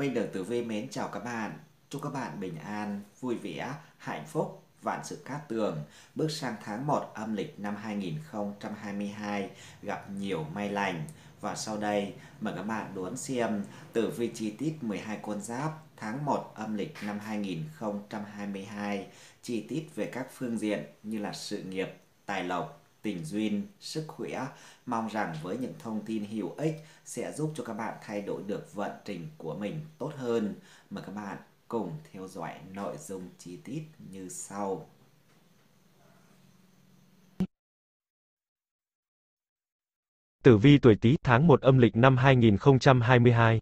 Minh Đường Tử Vi mến chào các bạn. Chúc các bạn bình an, vui vẻ, hạnh phúc, vạn sự cát tường. Bước sang tháng 1 âm lịch năm 2022 gặp nhiều may lành. Và sau đây, mời các bạn đón xem tử vi chi tiết 12 con giáp tháng 1 âm lịch năm 2022. Chi tiết về các phương diện như là sự nghiệp, tài lộc, tình duyên, sức khỏe. Mong rằng với những thông tin hữu ích sẽ giúp cho các bạn thay đổi được vận trình của mình tốt hơn. Mời các bạn cùng theo dõi nội dung chi tiết như sau. Tử vi tuổi Tý tháng 1 âm lịch năm 2022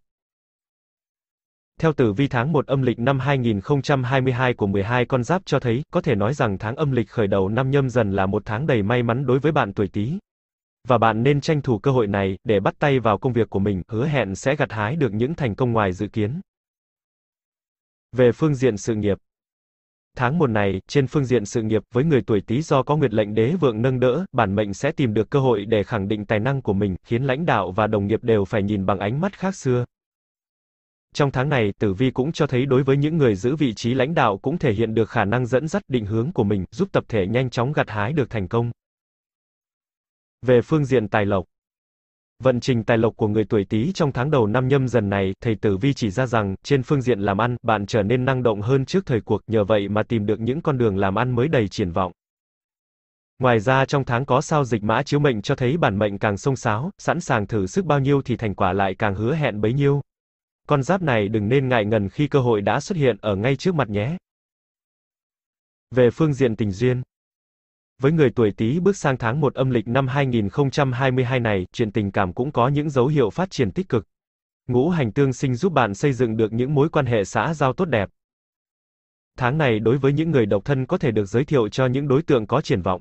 theo tử vi tháng 1 âm lịch năm 2022 của 12 con giáp cho thấy, có thể nói rằng tháng âm lịch khởi đầu năm nhâm dần là một tháng đầy may mắn đối với bạn tuổi Tý. Và bạn nên tranh thủ cơ hội này để bắt tay vào công việc của mình, hứa hẹn sẽ gặt hái được những thành công ngoài dự kiến. Về phương diện sự nghiệp, Tháng 1 này, trên phương diện sự nghiệp, với người tuổi Tý do có nguyệt lệnh đế vượng nâng đỡ, bản mệnh sẽ tìm được cơ hội để khẳng định tài năng của mình, khiến lãnh đạo và đồng nghiệp đều phải nhìn bằng ánh mắt khác xưa. Trong tháng này, tử vi cũng cho thấy đối với những người giữ vị trí lãnh đạo cũng thể hiện được khả năng dẫn dắt định hướng của mình, giúp tập thể nhanh chóng gặt hái được thành công. Về phương diện tài lộc, Vận trình tài lộc của người tuổi Tý trong tháng đầu năm nhâm dần này, thầy Tử Vi chỉ ra rằng, trên phương diện làm ăn, bạn trở nên năng động hơn trước thời cuộc, nhờ vậy mà tìm được những con đường làm ăn mới đầy triển vọng. Ngoài ra trong tháng có sao dịch mã chiếu mệnh cho thấy bản mệnh càng sông sáo, sẵn sàng thử sức bao nhiêu thì thành quả lại càng hứa hẹn bấy nhiêu, con giáp này đừng nên ngại ngần khi cơ hội đã xuất hiện ở ngay trước mặt nhé. Về phương diện tình duyên, với người tuổi Tý bước sang tháng 1 âm lịch năm 2022 này, chuyện tình cảm cũng có những dấu hiệu phát triển tích cực. Ngũ hành tương sinh giúp bạn xây dựng được những mối quan hệ xã giao tốt đẹp. Tháng này đối với những người độc thân có thể được giới thiệu cho những đối tượng có triển vọng.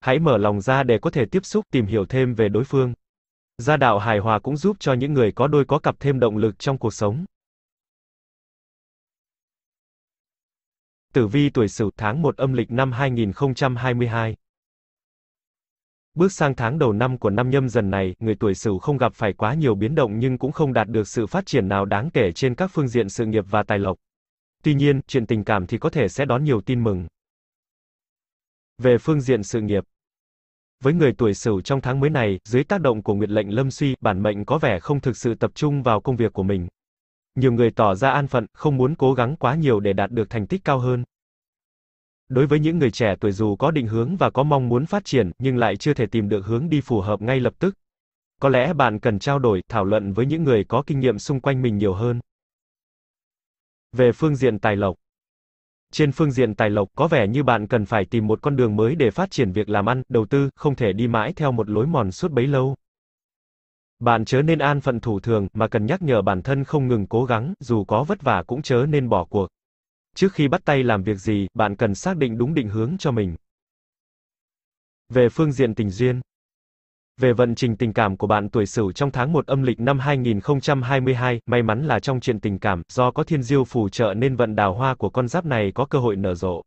Hãy mở lòng ra để có thể tiếp xúc, tìm hiểu thêm về đối phương. Gia đạo hài hòa cũng giúp cho những người có đôi có cặp thêm động lực trong cuộc sống. Tử vi tuổi Sửu tháng 1 âm lịch năm 2022. Bước sang tháng đầu năm của năm nhâm dần này, người tuổi Sửu không gặp phải quá nhiều biến động nhưng cũng không đạt được sự phát triển nào đáng kể trên các phương diện sự nghiệp và tài lộc. Tuy nhiên, chuyện tình cảm thì có thể sẽ đón nhiều tin mừng. Về phương diện sự nghiệp, với người tuổi Sửu trong tháng mới này, dưới tác động của nguyệt lệnh Lâm Suy, bản mệnh có vẻ không thực sự tập trung vào công việc của mình. Nhiều người tỏ ra an phận, không muốn cố gắng quá nhiều để đạt được thành tích cao hơn. Đối với những người trẻ tuổi dù có định hướng và có mong muốn phát triển, nhưng lại chưa thể tìm được hướng đi phù hợp ngay lập tức. Có lẽ bạn cần trao đổi, thảo luận với những người có kinh nghiệm xung quanh mình nhiều hơn. Về phương diện tài lộc, trên phương diện tài lộc, có vẻ như bạn cần phải tìm một con đường mới để phát triển việc làm ăn, đầu tư, không thể đi mãi theo một lối mòn suốt bấy lâu. Bạn chớ nên an phận thủ thường, mà cần nhắc nhở bản thân không ngừng cố gắng, dù có vất vả cũng chớ nên bỏ cuộc. Trước khi bắt tay làm việc gì, bạn cần xác định đúng định hướng cho mình. Về phương diện tình duyên, về vận trình tình cảm của bạn tuổi Sửu trong tháng 1 âm lịch năm 2022, may mắn là trong chuyện tình cảm, do có thiên diêu phù trợ nên vận đào hoa của con giáp này có cơ hội nở rộ.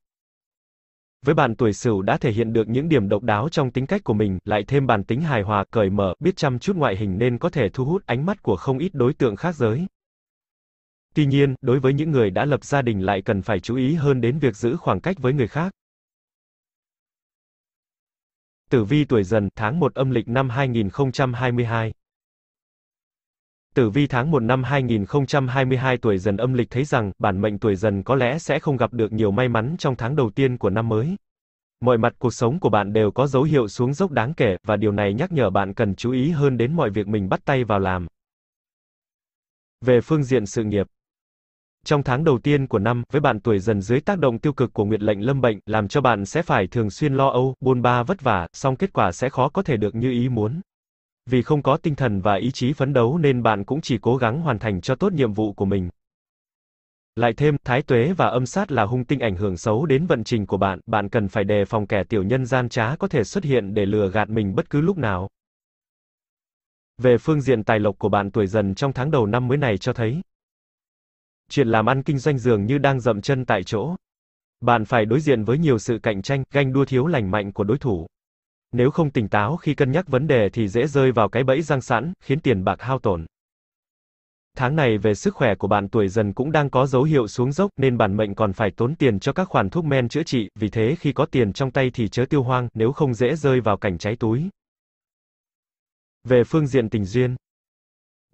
Với bạn tuổi Sửu đã thể hiện được những điểm độc đáo trong tính cách của mình, lại thêm bản tính hài hòa, cởi mở, biết chăm chút ngoại hình nên có thể thu hút ánh mắt của không ít đối tượng khác giới. Tuy nhiên, đối với những người đã lập gia đình lại cần phải chú ý hơn đến việc giữ khoảng cách với người khác. Tử vi tuổi dần, tháng 1 âm lịch năm 2022. Tử vi tháng 1 năm 2022 tuổi dần âm lịch thấy rằng, bản mệnh tuổi dần có lẽ sẽ không gặp được nhiều may mắn trong tháng đầu tiên của năm mới. Mọi mặt cuộc sống của bạn đều có dấu hiệu xuống dốc đáng kể, và điều này nhắc nhở bạn cần chú ý hơn đến mọi việc mình bắt tay vào làm. Về phương diện sự nghiệp, trong tháng đầu tiên của năm, với bạn tuổi dần dưới tác động tiêu cực của nguyệt lệnh lâm bệnh, làm cho bạn sẽ phải thường xuyên lo âu, bôn ba vất vả, song kết quả sẽ khó có thể được như ý muốn. Vì không có tinh thần và ý chí phấn đấu nên bạn cũng chỉ cố gắng hoàn thành cho tốt nhiệm vụ của mình. Lại thêm, thái tuế và âm sát là hung tinh ảnh hưởng xấu đến vận trình của bạn, bạn cần phải đề phòng kẻ tiểu nhân gian trá có thể xuất hiện để lừa gạt mình bất cứ lúc nào. Về phương diện tài lộc của bạn tuổi dần trong tháng đầu năm mới này cho thấy, chuyện làm ăn kinh doanh dường như đang dậm chân tại chỗ. Bạn phải đối diện với nhiều sự cạnh tranh, ganh đua thiếu lành mạnh của đối thủ. Nếu không tỉnh táo khi cân nhắc vấn đề thì dễ rơi vào cái bẫy răng sẵn, khiến tiền bạc hao tổn. Tháng này về sức khỏe của bạn tuổi dần cũng đang có dấu hiệu xuống dốc nên bản mệnh còn phải tốn tiền cho các khoản thuốc men chữa trị, vì thế khi có tiền trong tay thì chớ tiêu hoang, nếu không dễ rơi vào cảnh cháy túi. Về phương diện tình duyên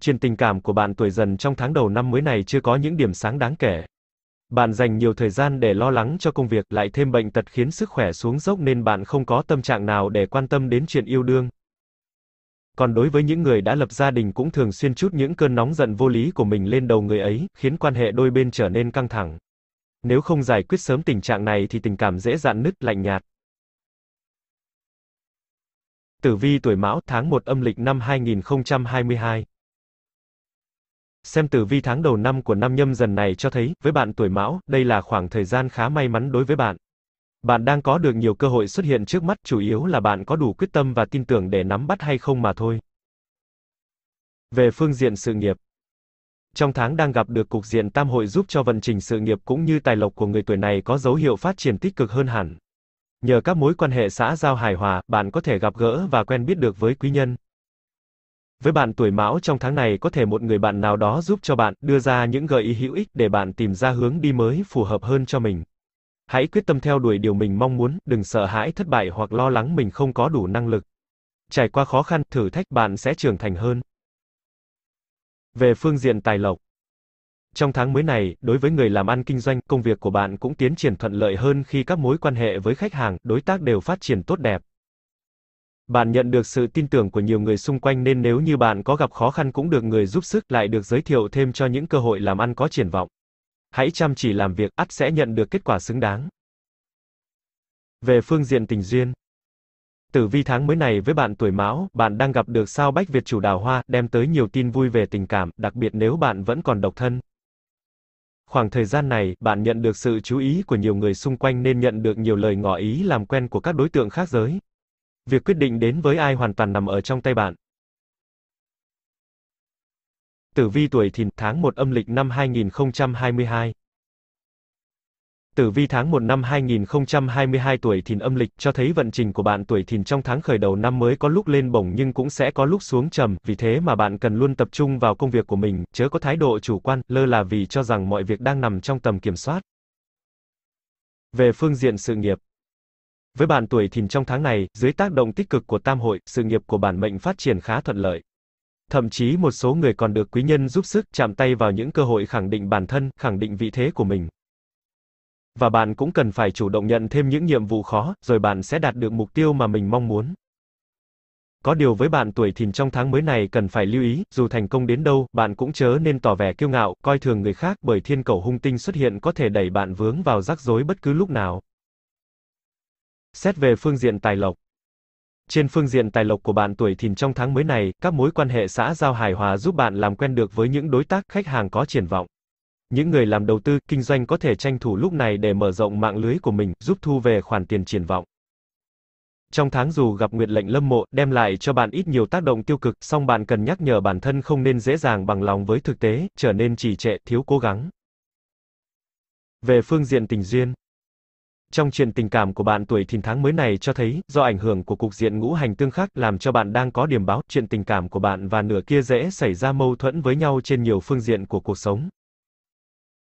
Chuyện tình cảm của bạn tuổi dần trong tháng đầu năm mới này chưa có những điểm sáng đáng kể. Bạn dành nhiều thời gian để lo lắng cho công việc, lại thêm bệnh tật khiến sức khỏe xuống dốc nên bạn không có tâm trạng nào để quan tâm đến chuyện yêu đương. Còn đối với những người đã lập gia đình cũng thường xuyên chút những cơn nóng giận vô lý của mình lên đầu người ấy, khiến quan hệ đôi bên trở nên căng thẳng. Nếu không giải quyết sớm tình trạng này thì tình cảm dễ dạn nứt lạnh nhạt. Tử vi tuổi Mão tháng 1 âm lịch năm 2022 Xem tử vi tháng đầu năm của năm nhâm dần này cho thấy, với bạn tuổi mão, đây là khoảng thời gian khá may mắn đối với bạn. Bạn đang có được nhiều cơ hội xuất hiện trước mắt, chủ yếu là bạn có đủ quyết tâm và tin tưởng để nắm bắt hay không mà thôi. Về phương diện sự nghiệp. Trong tháng đang gặp được cục diện tam hội giúp cho vận trình sự nghiệp cũng như tài lộc của người tuổi này có dấu hiệu phát triển tích cực hơn hẳn. Nhờ các mối quan hệ xã giao hài hòa, bạn có thể gặp gỡ và quen biết được với quý nhân. Với bạn tuổi mão trong tháng này có thể một người bạn nào đó giúp cho bạn đưa ra những gợi ý hữu ích để bạn tìm ra hướng đi mới phù hợp hơn cho mình. Hãy quyết tâm theo đuổi điều mình mong muốn, đừng sợ hãi thất bại hoặc lo lắng mình không có đủ năng lực. Trải qua khó khăn, thử thách bạn sẽ trưởng thành hơn. Về phương diện tài lộc. Trong tháng mới này, đối với người làm ăn kinh doanh, công việc của bạn cũng tiến triển thuận lợi hơn khi các mối quan hệ với khách hàng, đối tác đều phát triển tốt đẹp. Bạn nhận được sự tin tưởng của nhiều người xung quanh nên nếu như bạn có gặp khó khăn cũng được người giúp sức lại được giới thiệu thêm cho những cơ hội làm ăn có triển vọng. Hãy chăm chỉ làm việc, ắt sẽ nhận được kết quả xứng đáng. Về phương diện tình duyên. Tử vi tháng mới này với bạn tuổi Mão, bạn đang gặp được sao Bách Việt chủ đào hoa, đem tới nhiều tin vui về tình cảm, đặc biệt nếu bạn vẫn còn độc thân. Khoảng thời gian này, bạn nhận được sự chú ý của nhiều người xung quanh nên nhận được nhiều lời ngỏ ý làm quen của các đối tượng khác giới. Việc quyết định đến với ai hoàn toàn nằm ở trong tay bạn. Tử vi tuổi Thìn tháng 1 âm lịch năm 2022. Tử vi tháng 1 năm 2022 tuổi Thìn âm lịch cho thấy vận trình của bạn tuổi Thìn trong tháng khởi đầu năm mới có lúc lên bổng nhưng cũng sẽ có lúc xuống trầm, vì thế mà bạn cần luôn tập trung vào công việc của mình, chớ có thái độ chủ quan, lơ là vì cho rằng mọi việc đang nằm trong tầm kiểm soát. Về phương diện sự nghiệp với bạn tuổi thìn trong tháng này, dưới tác động tích cực của tam hội, sự nghiệp của bản mệnh phát triển khá thuận lợi. Thậm chí một số người còn được quý nhân giúp sức chạm tay vào những cơ hội khẳng định bản thân, khẳng định vị thế của mình. Và bạn cũng cần phải chủ động nhận thêm những nhiệm vụ khó, rồi bạn sẽ đạt được mục tiêu mà mình mong muốn. Có điều với bạn tuổi thìn trong tháng mới này cần phải lưu ý, dù thành công đến đâu, bạn cũng chớ nên tỏ vẻ kiêu ngạo, coi thường người khác, bởi thiên cầu hung tinh xuất hiện có thể đẩy bạn vướng vào rắc rối bất cứ lúc nào. Xét về phương diện tài lộc. Trên phương diện tài lộc của bạn tuổi thìn trong tháng mới này, các mối quan hệ xã giao hài hòa giúp bạn làm quen được với những đối tác khách hàng có triển vọng. Những người làm đầu tư, kinh doanh có thể tranh thủ lúc này để mở rộng mạng lưới của mình, giúp thu về khoản tiền triển vọng. Trong tháng dù gặp nguyệt lệnh lâm mộ, đem lại cho bạn ít nhiều tác động tiêu cực, song bạn cần nhắc nhở bản thân không nên dễ dàng bằng lòng với thực tế, trở nên trì trệ, thiếu cố gắng. Về phương diện tình duyên, trong chuyện tình cảm của bạn tuổi thìn tháng mới này cho thấy, do ảnh hưởng của cục diện ngũ hành tương khắc làm cho bạn đang có điểm báo, chuyện tình cảm của bạn và nửa kia dễ xảy ra mâu thuẫn với nhau trên nhiều phương diện của cuộc sống.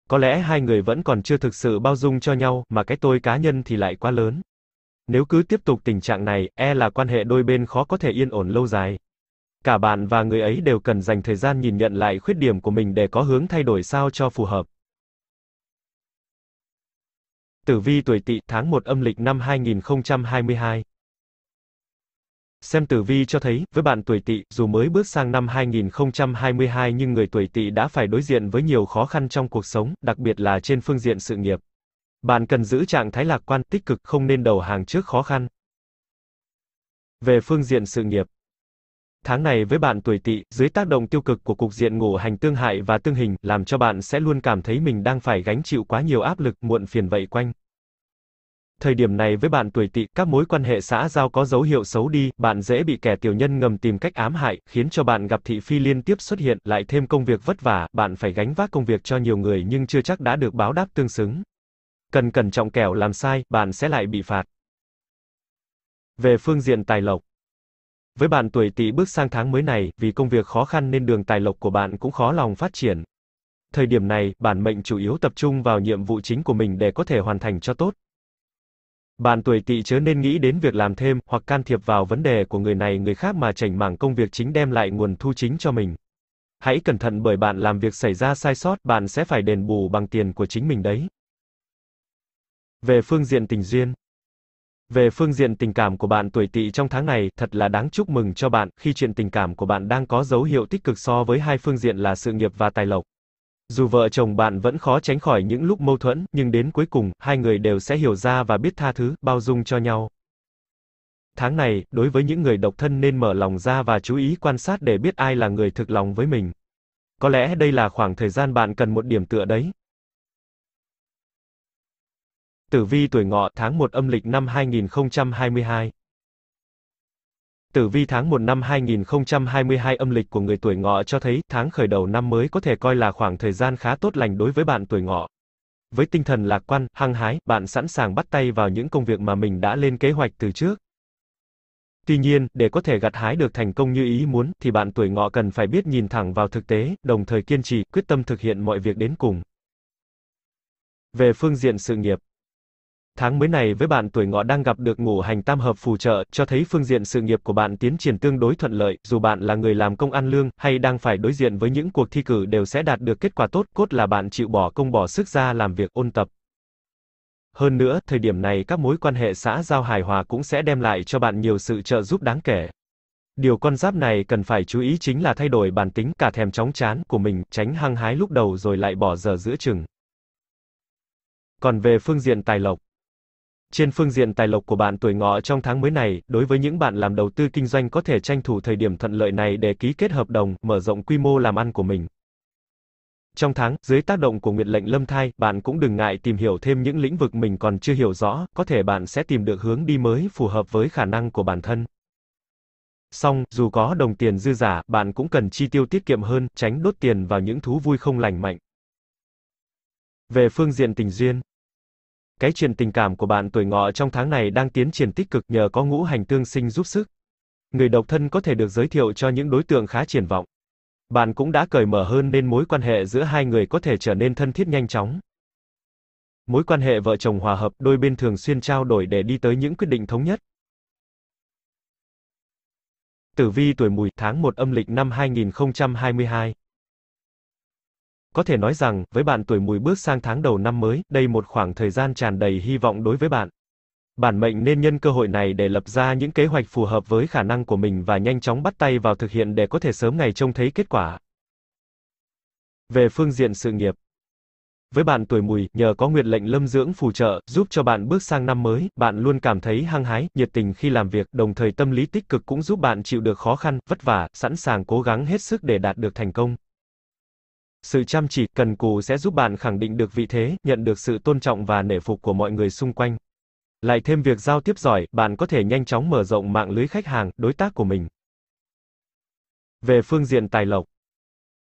Có lẽ hai người vẫn còn chưa thực sự bao dung cho nhau, mà cái tôi cá nhân thì lại quá lớn. Nếu cứ tiếp tục tình trạng này, e là quan hệ đôi bên khó có thể yên ổn lâu dài. Cả bạn và người ấy đều cần dành thời gian nhìn nhận lại khuyết điểm của mình để có hướng thay đổi sao cho phù hợp. Tử vi tuổi Tỵ tháng 1 âm lịch năm 2022. Xem tử vi cho thấy, với bạn tuổi Tỵ, dù mới bước sang năm 2022 nhưng người tuổi Tỵ đã phải đối diện với nhiều khó khăn trong cuộc sống, đặc biệt là trên phương diện sự nghiệp. Bạn cần giữ trạng thái lạc quan, tích cực, không nên đầu hàng trước khó khăn. Về phương diện sự nghiệp, Tháng này với bạn tuổi Tỵ, dưới tác động tiêu cực của cục diện ngũ hành tương hại và tương hình, làm cho bạn sẽ luôn cảm thấy mình đang phải gánh chịu quá nhiều áp lực, muộn phiền vậy quanh. Thời điểm này với bạn tuổi Tỵ, các mối quan hệ xã giao có dấu hiệu xấu đi, bạn dễ bị kẻ tiểu nhân ngầm tìm cách ám hại, khiến cho bạn gặp thị phi liên tiếp xuất hiện, lại thêm công việc vất vả, bạn phải gánh vác công việc cho nhiều người nhưng chưa chắc đã được báo đáp tương xứng. Cần cẩn trọng kẻo làm sai, bạn sẽ lại bị phạt. Về phương diện tài lộc, với bạn tuổi tỵ bước sang tháng mới này, vì công việc khó khăn nên đường tài lộc của bạn cũng khó lòng phát triển. Thời điểm này, bản mệnh chủ yếu tập trung vào nhiệm vụ chính của mình để có thể hoàn thành cho tốt. Bạn tuổi tỵ chớ nên nghĩ đến việc làm thêm hoặc can thiệp vào vấn đề của người này người khác mà chảnh mảng công việc chính đem lại nguồn thu chính cho mình. Hãy cẩn thận bởi bạn làm việc xảy ra sai sót, bạn sẽ phải đền bù bằng tiền của chính mình đấy. Về phương diện tình duyên, về phương diện tình cảm của bạn tuổi Tỵ trong tháng này, thật là đáng chúc mừng cho bạn khi chuyện tình cảm của bạn đang có dấu hiệu tích cực so với hai phương diện là sự nghiệp và tài lộc. Dù vợ chồng bạn vẫn khó tránh khỏi những lúc mâu thuẫn, nhưng đến cuối cùng, hai người đều sẽ hiểu ra và biết tha thứ, bao dung cho nhau. Tháng này, đối với những người độc thân nên mở lòng ra và chú ý quan sát để biết ai là người thực lòng với mình. Có lẽ đây là khoảng thời gian bạn cần một điểm tựa đấy. Tử vi tuổi ngọ tháng 1 âm lịch năm 2022 Tử vi tháng 1 năm 2022 âm lịch của người tuổi ngọ cho thấy tháng khởi đầu năm mới có thể coi là khoảng thời gian khá tốt lành đối với bạn tuổi ngọ. Với tinh thần lạc quan, hăng hái, bạn sẵn sàng bắt tay vào những công việc mà mình đã lên kế hoạch từ trước. Tuy nhiên, để có thể gặt hái được thành công như ý muốn, thì bạn tuổi ngọ cần phải biết nhìn thẳng vào thực tế, đồng thời kiên trì, quyết tâm thực hiện mọi việc đến cùng. Về phương diện sự nghiệp, Tháng mới này với bạn tuổi ngọ đang gặp được ngũ hành tam hợp phù trợ, cho thấy phương diện sự nghiệp của bạn tiến triển tương đối thuận lợi, dù bạn là người làm công ăn lương hay đang phải đối diện với những cuộc thi cử đều sẽ đạt được kết quả tốt, cốt là bạn chịu bỏ công bỏ sức ra làm việc ôn tập. Hơn nữa, thời điểm này các mối quan hệ xã giao hài hòa cũng sẽ đem lại cho bạn nhiều sự trợ giúp đáng kể. Điều con giáp này cần phải chú ý chính là thay đổi bản tính cả thèm chóng chán của mình, tránh hăng hái lúc đầu rồi lại bỏ giờ giữa chừng. Còn về phương diện tài lộc, trên phương diện tài lộc của bạn tuổi ngọ trong tháng mới này, đối với những bạn làm đầu tư kinh doanh có thể tranh thủ thời điểm thuận lợi này để ký kết hợp đồng, mở rộng quy mô làm ăn của mình. Trong tháng, dưới tác động của nguyện lệnh lâm thai, bạn cũng đừng ngại tìm hiểu thêm những lĩnh vực mình còn chưa hiểu rõ, có thể bạn sẽ tìm được hướng đi mới phù hợp với khả năng của bản thân. Song, dù có đồng tiền dư giả, bạn cũng cần chi tiêu tiết kiệm hơn, tránh đốt tiền vào những thú vui không lành mạnh. Về phương diện tình duyên, cái chuyện tình cảm của bạn tuổi ngọ trong tháng này đang tiến triển tích cực nhờ có ngũ hành tương sinh giúp sức. Người độc thân có thể được giới thiệu cho những đối tượng khá triển vọng. Bạn cũng đã cởi mở hơn nên mối quan hệ giữa hai người có thể trở nên thân thiết nhanh chóng. Mối quan hệ vợ chồng hòa hợp, đôi bên thường xuyên trao đổi để đi tới những quyết định thống nhất. Tử vi tuổi Mùi tháng 1 âm lịch năm 2022 có thể nói rằng, với bạn tuổi mùi bước sang tháng đầu năm mới, đây một khoảng thời gian tràn đầy hy vọng đối với bạn. Bản mệnh nên nhân cơ hội này để lập ra những kế hoạch phù hợp với khả năng của mình và nhanh chóng bắt tay vào thực hiện để có thể sớm ngày trông thấy kết quả. Về phương diện sự nghiệp, với bạn tuổi mùi, nhờ có nguyệt lệnh lâm dưỡng phù trợ, giúp cho bạn bước sang năm mới, bạn luôn cảm thấy hăng hái, nhiệt tình khi làm việc, đồng thời tâm lý tích cực cũng giúp bạn chịu được khó khăn, vất vả, sẵn sàng cố gắng hết sức để đạt được thành công sự chăm chỉ, cần cù sẽ giúp bạn khẳng định được vị thế, nhận được sự tôn trọng và nể phục của mọi người xung quanh. Lại thêm việc giao tiếp giỏi, bạn có thể nhanh chóng mở rộng mạng lưới khách hàng, đối tác của mình. Về phương diện tài lộc,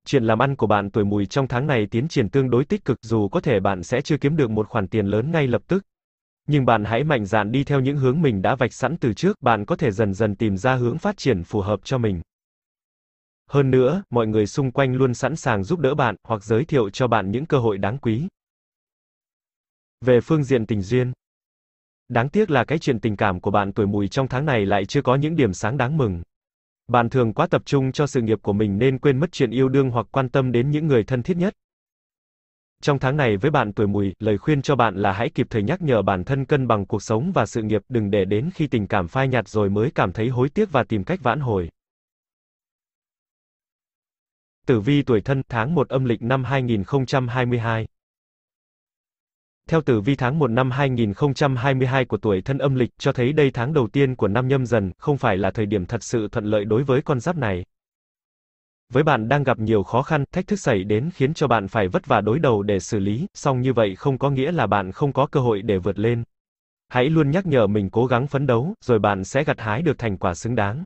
chuyện làm ăn của bạn tuổi mùi trong tháng này tiến triển tương đối tích cực dù có thể bạn sẽ chưa kiếm được một khoản tiền lớn ngay lập tức. Nhưng bạn hãy mạnh dạn đi theo những hướng mình đã vạch sẵn từ trước, bạn có thể dần dần tìm ra hướng phát triển phù hợp cho mình. Hơn nữa, mọi người xung quanh luôn sẵn sàng giúp đỡ bạn hoặc giới thiệu cho bạn những cơ hội đáng quý. Về phương diện tình duyên, đáng tiếc là cái chuyện tình cảm của bạn tuổi mùi trong tháng này lại chưa có những điểm sáng đáng mừng. Bạn thường quá tập trung cho sự nghiệp của mình nên quên mất chuyện yêu đương hoặc quan tâm đến những người thân thiết nhất. Trong tháng này với bạn tuổi mùi, lời khuyên cho bạn là hãy kịp thời nhắc nhở bản thân cân bằng cuộc sống và sự nghiệp, đừng để đến khi tình cảm phai nhạt rồi mới cảm thấy hối tiếc và tìm cách vãn hồi. Tử vi tuổi thân, tháng 1 âm lịch năm 2022. Theo tử vi tháng 1 năm 2022 của tuổi thân âm lịch, cho thấy đây tháng đầu tiên của năm nhâm dần, không phải là thời điểm thật sự thuận lợi đối với con giáp này. Với bạn đang gặp nhiều khó khăn, thách thức xảy đến khiến cho bạn phải vất vả đối đầu để xử lý, song như vậy không có nghĩa là bạn không có cơ hội để vượt lên. Hãy luôn nhắc nhở mình cố gắng phấn đấu, rồi bạn sẽ gặt hái được thành quả xứng đáng.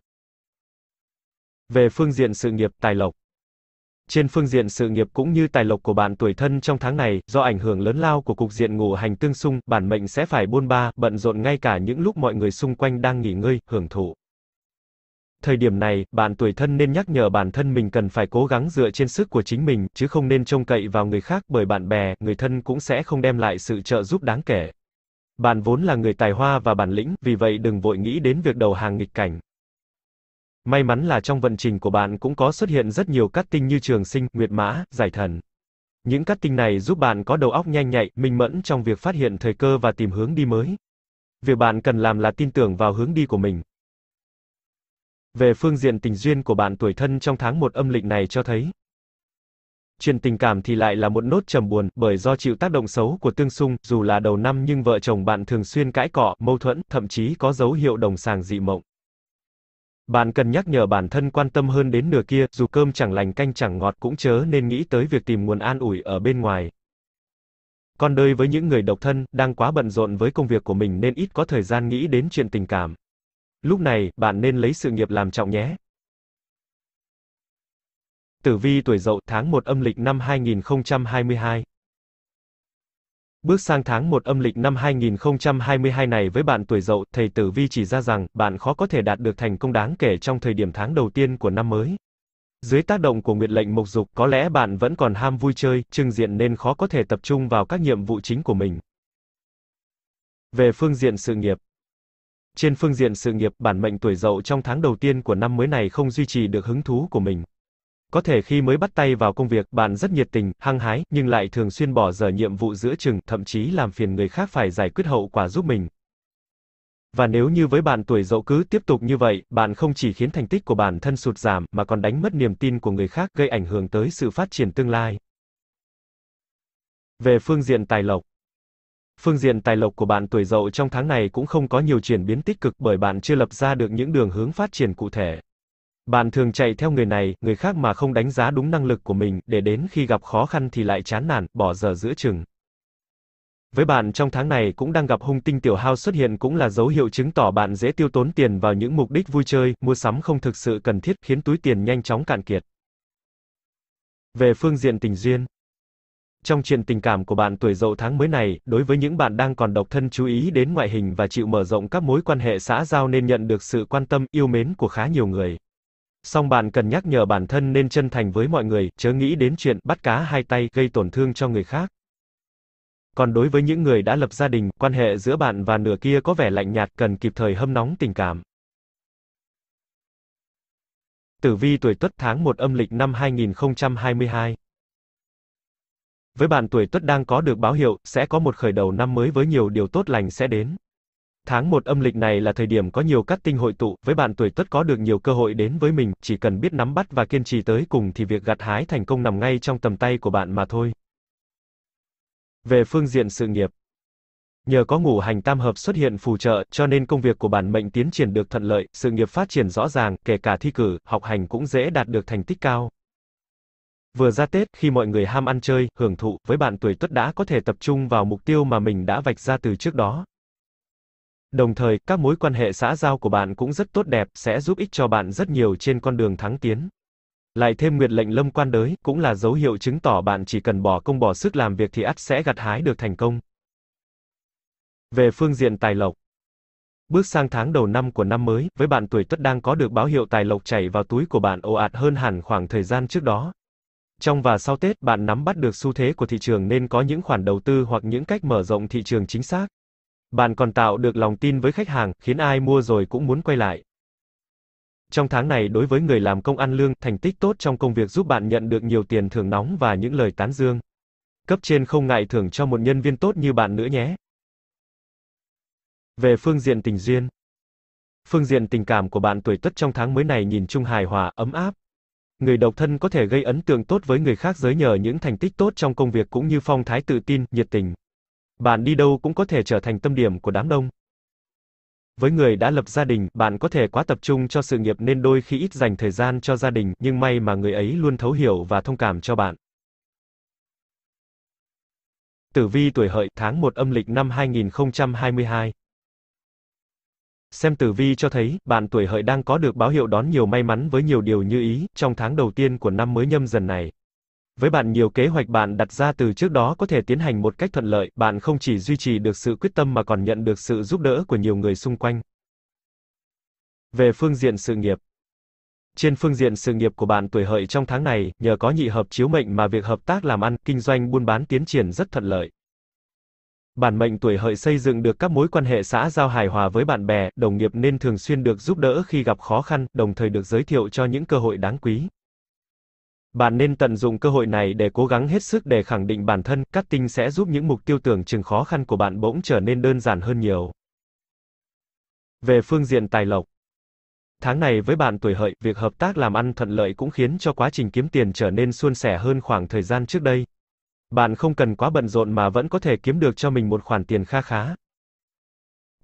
Về phương diện sự nghiệp, tài lộc trên phương diện sự nghiệp cũng như tài lộc của bạn tuổi thân trong tháng này, do ảnh hưởng lớn lao của cục diện ngũ hành tương xung, bản mệnh sẽ phải buôn ba, bận rộn ngay cả những lúc mọi người xung quanh đang nghỉ ngơi, hưởng thụ. Thời điểm này, bạn tuổi thân nên nhắc nhở bản thân mình cần phải cố gắng dựa trên sức của chính mình, chứ không nên trông cậy vào người khác bởi bạn bè, người thân cũng sẽ không đem lại sự trợ giúp đáng kể. Bạn vốn là người tài hoa và bản lĩnh, vì vậy đừng vội nghĩ đến việc đầu hàng nghịch cảnh. May mắn là trong vận trình của bạn cũng có xuất hiện rất nhiều cát tinh như trường sinh, nguyệt mã, giải thần. Những cát tinh này giúp bạn có đầu óc nhanh nhạy, minh mẫn trong việc phát hiện thời cơ và tìm hướng đi mới. Việc bạn cần làm là tin tưởng vào hướng đi của mình. Về phương diện tình duyên của bạn tuổi thân trong tháng 1 âm lịch này cho thấy. Chuyện tình cảm thì lại là một nốt trầm buồn, bởi do chịu tác động xấu của tương xung, dù là đầu năm nhưng vợ chồng bạn thường xuyên cãi cọ, mâu thuẫn, thậm chí có dấu hiệu đồng sàng dị mộng. Bạn cần nhắc nhở bản thân quan tâm hơn đến nửa kia, dù cơm chẳng lành canh chẳng ngọt cũng chớ nên nghĩ tới việc tìm nguồn an ủi ở bên ngoài. Còn đời với những người độc thân, đang quá bận rộn với công việc của mình nên ít có thời gian nghĩ đến chuyện tình cảm. Lúc này, bạn nên lấy sự nghiệp làm trọng nhé. Tử vi tuổi Dậu tháng 1 âm lịch năm 2022 Bước sang tháng 1 âm lịch năm 2022 này với bạn tuổi dậu, thầy Tử Vi chỉ ra rằng, bạn khó có thể đạt được thành công đáng kể trong thời điểm tháng đầu tiên của năm mới. Dưới tác động của nguyệt lệnh mộc dục, có lẽ bạn vẫn còn ham vui chơi, trưng diện nên khó có thể tập trung vào các nhiệm vụ chính của mình. Về phương diện sự nghiệp Trên phương diện sự nghiệp, bản mệnh tuổi dậu trong tháng đầu tiên của năm mới này không duy trì được hứng thú của mình. Có thể khi mới bắt tay vào công việc, bạn rất nhiệt tình, hăng hái, nhưng lại thường xuyên bỏ dở nhiệm vụ giữa chừng, thậm chí làm phiền người khác phải giải quyết hậu quả giúp mình. Và nếu như với bạn tuổi dậu cứ tiếp tục như vậy, bạn không chỉ khiến thành tích của bản thân sụt giảm, mà còn đánh mất niềm tin của người khác, gây ảnh hưởng tới sự phát triển tương lai. Về phương diện tài lộc Phương diện tài lộc của bạn tuổi dậu trong tháng này cũng không có nhiều chuyển biến tích cực bởi bạn chưa lập ra được những đường hướng phát triển cụ thể. Bạn thường chạy theo người này, người khác mà không đánh giá đúng năng lực của mình, để đến khi gặp khó khăn thì lại chán nản, bỏ giờ giữa chừng. Với bạn trong tháng này cũng đang gặp hung tinh tiểu hao xuất hiện cũng là dấu hiệu chứng tỏ bạn dễ tiêu tốn tiền vào những mục đích vui chơi, mua sắm không thực sự cần thiết, khiến túi tiền nhanh chóng cạn kiệt. Về phương diện tình duyên, trong chuyện tình cảm của bạn tuổi dậu tháng mới này, đối với những bạn đang còn độc thân chú ý đến ngoại hình và chịu mở rộng các mối quan hệ xã giao nên nhận được sự quan tâm, yêu mến của khá nhiều người. Song bạn cần nhắc nhở bản thân nên chân thành với mọi người, chớ nghĩ đến chuyện bắt cá hai tay gây tổn thương cho người khác. Còn đối với những người đã lập gia đình, quan hệ giữa bạn và nửa kia có vẻ lạnh nhạt, cần kịp thời hâm nóng tình cảm. Tử vi tuổi Tuất tháng 1 âm lịch năm 2022. Với bạn tuổi Tuất đang có được báo hiệu sẽ có một khởi đầu năm mới với nhiều điều tốt lành sẽ đến. Tháng 1 âm lịch này là thời điểm có nhiều các tinh hội tụ, với bạn tuổi Tuất có được nhiều cơ hội đến với mình, chỉ cần biết nắm bắt và kiên trì tới cùng thì việc gặt hái thành công nằm ngay trong tầm tay của bạn mà thôi. Về phương diện sự nghiệp, Nhờ có ngũ hành tam hợp xuất hiện phù trợ, cho nên công việc của bản mệnh tiến triển được thuận lợi, sự nghiệp phát triển rõ ràng, kể cả thi cử, học hành cũng dễ đạt được thành tích cao. Vừa ra Tết, khi mọi người ham ăn chơi, hưởng thụ, với bạn tuổi Tuất đã có thể tập trung vào mục tiêu mà mình đã vạch ra từ trước đó. Đồng thời, các mối quan hệ xã giao của bạn cũng rất tốt đẹp, sẽ giúp ích cho bạn rất nhiều trên con đường thắng tiến. Lại thêm nguyệt lệnh lâm quan đới, cũng là dấu hiệu chứng tỏ bạn chỉ cần bỏ công bỏ sức làm việc thì ắt sẽ gặt hái được thành công. Về phương diện tài lộc. Bước sang tháng đầu năm của năm mới, với bạn tuổi tuất đang có được báo hiệu tài lộc chảy vào túi của bạn ồ ạt hơn hẳn khoảng thời gian trước đó. Trong và sau Tết, bạn nắm bắt được xu thế của thị trường nên có những khoản đầu tư hoặc những cách mở rộng thị trường chính xác. Bạn còn tạo được lòng tin với khách hàng, khiến ai mua rồi cũng muốn quay lại. Trong tháng này đối với người làm công ăn lương, thành tích tốt trong công việc giúp bạn nhận được nhiều tiền thưởng nóng và những lời tán dương. Cấp trên không ngại thưởng cho một nhân viên tốt như bạn nữa nhé. Về phương diện tình duyên. Phương diện tình cảm của bạn tuổi Tuất trong tháng mới này nhìn chung hài hòa, ấm áp. Người độc thân có thể gây ấn tượng tốt với người khác giới nhờ những thành tích tốt trong công việc cũng như phong thái tự tin, nhiệt tình. Bạn đi đâu cũng có thể trở thành tâm điểm của đám đông. Với người đã lập gia đình, bạn có thể quá tập trung cho sự nghiệp nên đôi khi ít dành thời gian cho gia đình, nhưng may mà người ấy luôn thấu hiểu và thông cảm cho bạn. Tử vi tuổi hợi tháng 1 âm lịch năm 2022 Xem tử vi cho thấy, bạn tuổi hợi đang có được báo hiệu đón nhiều may mắn với nhiều điều như ý, trong tháng đầu tiên của năm mới nhâm dần này. Với bạn nhiều kế hoạch bạn đặt ra từ trước đó có thể tiến hành một cách thuận lợi, bạn không chỉ duy trì được sự quyết tâm mà còn nhận được sự giúp đỡ của nhiều người xung quanh. Về phương diện sự nghiệp trên phương diện sự nghiệp của bạn tuổi hợi trong tháng này, nhờ có nhị hợp chiếu mệnh mà việc hợp tác làm ăn, kinh doanh buôn bán tiến triển rất thuận lợi. Bản mệnh tuổi hợi xây dựng được các mối quan hệ xã giao hài hòa với bạn bè, đồng nghiệp nên thường xuyên được giúp đỡ khi gặp khó khăn, đồng thời được giới thiệu cho những cơ hội đáng quý. Bạn nên tận dụng cơ hội này để cố gắng hết sức để khẳng định bản thân, cắt tinh sẽ giúp những mục tiêu tưởng chừng khó khăn của bạn bỗng trở nên đơn giản hơn nhiều. Về phương diện tài lộc. Tháng này với bạn tuổi hợi, việc hợp tác làm ăn thuận lợi cũng khiến cho quá trình kiếm tiền trở nên suôn sẻ hơn khoảng thời gian trước đây. Bạn không cần quá bận rộn mà vẫn có thể kiếm được cho mình một khoản tiền kha khá.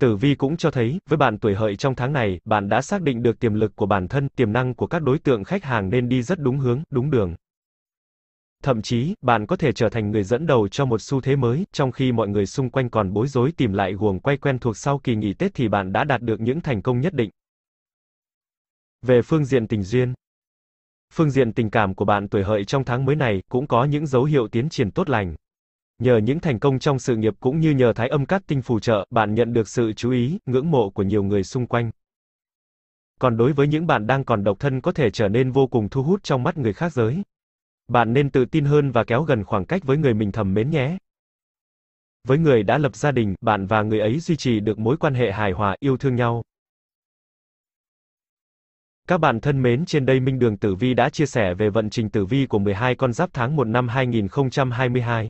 Tử vi cũng cho thấy, với bạn tuổi hợi trong tháng này, bạn đã xác định được tiềm lực của bản thân, tiềm năng của các đối tượng khách hàng nên đi rất đúng hướng, đúng đường. Thậm chí, bạn có thể trở thành người dẫn đầu cho một xu thế mới, trong khi mọi người xung quanh còn bối rối tìm lại guồng quay quen thuộc sau kỳ nghỉ Tết thì bạn đã đạt được những thành công nhất định. Về phương diện tình duyên, Phương diện tình cảm của bạn tuổi hợi trong tháng mới này cũng có những dấu hiệu tiến triển tốt lành. Nhờ những thành công trong sự nghiệp cũng như nhờ thái âm cát tinh phù trợ, bạn nhận được sự chú ý, ngưỡng mộ của nhiều người xung quanh. Còn đối với những bạn đang còn độc thân có thể trở nên vô cùng thu hút trong mắt người khác giới. Bạn nên tự tin hơn và kéo gần khoảng cách với người mình thầm mến nhé. Với người đã lập gia đình, bạn và người ấy duy trì được mối quan hệ hài hòa, yêu thương nhau. Các bạn thân mến, trên đây Minh Đường Tử Vi đã chia sẻ về vận trình tử vi của 12 con giáp tháng 1 năm 2022.